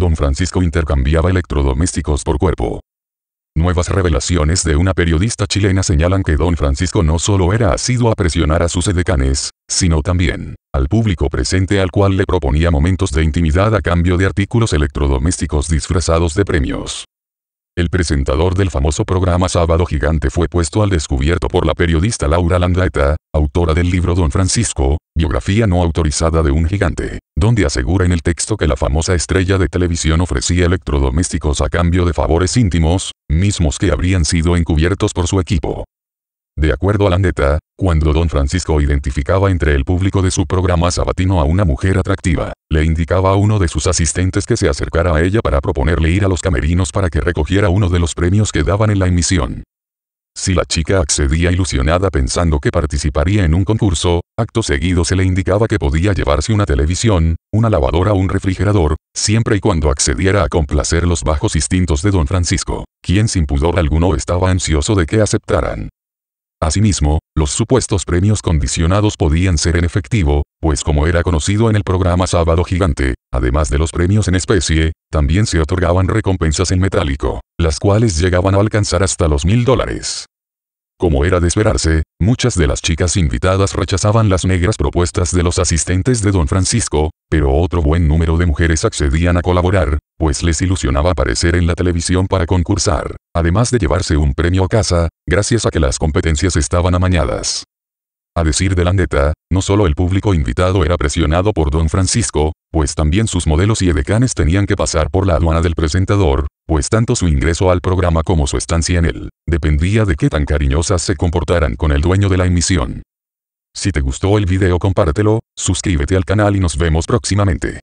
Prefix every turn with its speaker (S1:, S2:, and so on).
S1: Don Francisco intercambiaba electrodomésticos por cuerpo. Nuevas revelaciones de una periodista chilena señalan que don Francisco no solo era asiduo a presionar a sus edecanes, sino también, al público presente al cual le proponía momentos de intimidad a cambio de artículos electrodomésticos disfrazados de premios. El presentador del famoso programa Sábado Gigante fue puesto al descubierto por la periodista Laura Landeta, autora del libro Don Francisco, Biografía no autorizada de un gigante, donde asegura en el texto que la famosa estrella de televisión ofrecía electrodomésticos a cambio de favores íntimos, mismos que habrían sido encubiertos por su equipo. De acuerdo a Landeta, cuando don Francisco identificaba entre el público de su programa sabatino a una mujer atractiva, le indicaba a uno de sus asistentes que se acercara a ella para proponerle ir a los camerinos para que recogiera uno de los premios que daban en la emisión. Si la chica accedía ilusionada pensando que participaría en un concurso, acto seguido se le indicaba que podía llevarse una televisión, una lavadora o un refrigerador, siempre y cuando accediera a complacer los bajos instintos de don Francisco, quien sin pudor alguno estaba ansioso de que aceptaran. Asimismo, los supuestos premios condicionados podían ser en efectivo, pues como era conocido en el programa Sábado Gigante, además de los premios en especie, también se otorgaban recompensas en metálico, las cuales llegaban a alcanzar hasta los mil dólares. Como era de esperarse, muchas de las chicas invitadas rechazaban las negras propuestas de los asistentes de Don Francisco, pero otro buen número de mujeres accedían a colaborar, pues les ilusionaba aparecer en la televisión para concursar, además de llevarse un premio a casa, gracias a que las competencias estaban amañadas. A decir de neta, no solo el público invitado era presionado por Don Francisco, pues también sus modelos y edecanes tenían que pasar por la aduana del presentador, pues tanto su ingreso al programa como su estancia en él, dependía de qué tan cariñosas se comportaran con el dueño de la emisión. Si te gustó el video compártelo, suscríbete al canal y nos vemos próximamente.